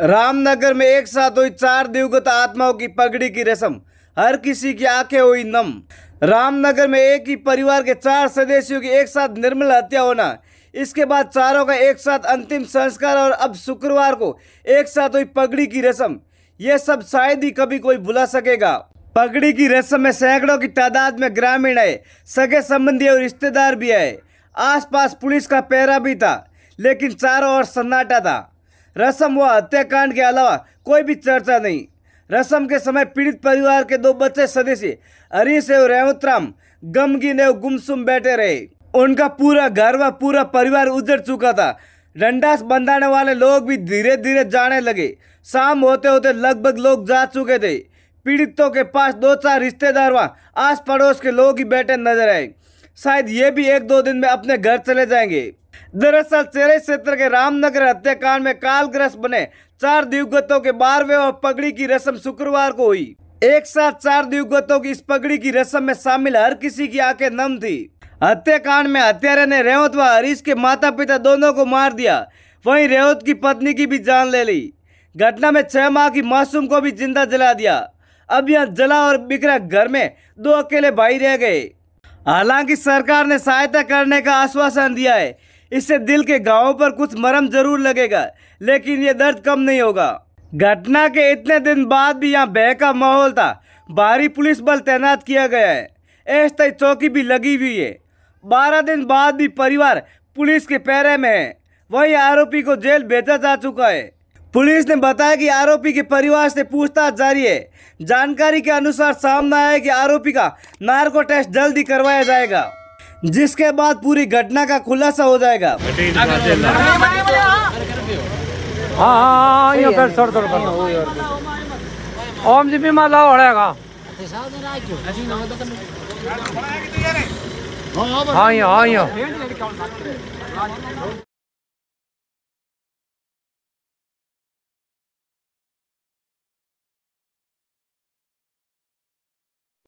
रामनगर में एक साथ हुई चार दिवगत आत्माओं की पगड़ी की रस्म हर किसी की आंखें हुई नम रामनगर में एक ही परिवार के चार सदस्यों की एक साथ निर्मल हत्या होना इसके बाद चारों का एक साथ अंतिम संस्कार और अब शुक्रवार को एक साथ हुई पगड़ी की रस्म ये सब शायद ही कभी कोई भुला सकेगा पगड़ी की रस्म में सैकड़ों की तादाद में ग्रामीण आए सगे संबंधी और रिश्तेदार भी आए आसपास पुलिस का पहरा भी था लेकिन चारों ओर सन्नाटा था रसम व हत्याकांड के अलावा कोई भी चर्चा नहीं रसम के समय पीड़ित परिवार के दो बच्चे सदस्य हरीश एवं रेवतराम गमगीन एवं गुमसुम बैठे रहे उनका पूरा घर व पूरा परिवार उजड़ चुका था डंडास बंधाने वाले लोग भी धीरे धीरे जाने लगे शाम होते होते लगभग लोग जा चुके थे पीड़ितों के पास दो चार रिश्तेदार व आस पड़ोस के लोग ही बैठे नजर आए शायद ये भी एक दो दिन में अपने घर चले जाएंगे दरअसल चेरे क्षेत्र के रामनगर हत्याकांड में कालग्रस्त बने चार दिवगतों के बारहवें और पगड़ी की रस्म शुक्रवार को हुई एक साथ चार दिवगतों की इस पगड़ी की रस्म में शामिल हर किसी की आंखें नम थी हत्याकांड में हत्यारे ने रेवत व हरीश के माता पिता दोनों को मार दिया वहीं रेवत की पत्नी की भी जान ले ली घटना में छह माह की मासूम को भी जिंदा जला दिया अब यहाँ जला और बिखरा घर में दो अकेले भाई रह गए हालांकि सरकार ने सहायता करने का आश्वासन दिया है इससे दिल के गाँव पर कुछ मरम जरूर लगेगा लेकिन ये दर्द कम नहीं होगा घटना के इतने दिन बाद भी यहाँ भय का माहौल था भारी पुलिस बल तैनात किया गया है ऐसा चौकी भी लगी हुई है बारह दिन बाद भी परिवार पुलिस के पैरे में है वही आरोपी को जेल भेजा जा चुका है पुलिस ने बताया कि आरोपी के परिवार से पूछताछ जारी है जानकारी के अनुसार सामने आया कि आरोपी का नार्को टेस्ट जल्दी करवाया जाएगा जिसके बाद पूरी घटना का खुलासा हो जाएगा हाँ, हाँ, हाँ, ओम जी बीमा लाओ हड़ेगा हाँ हाँ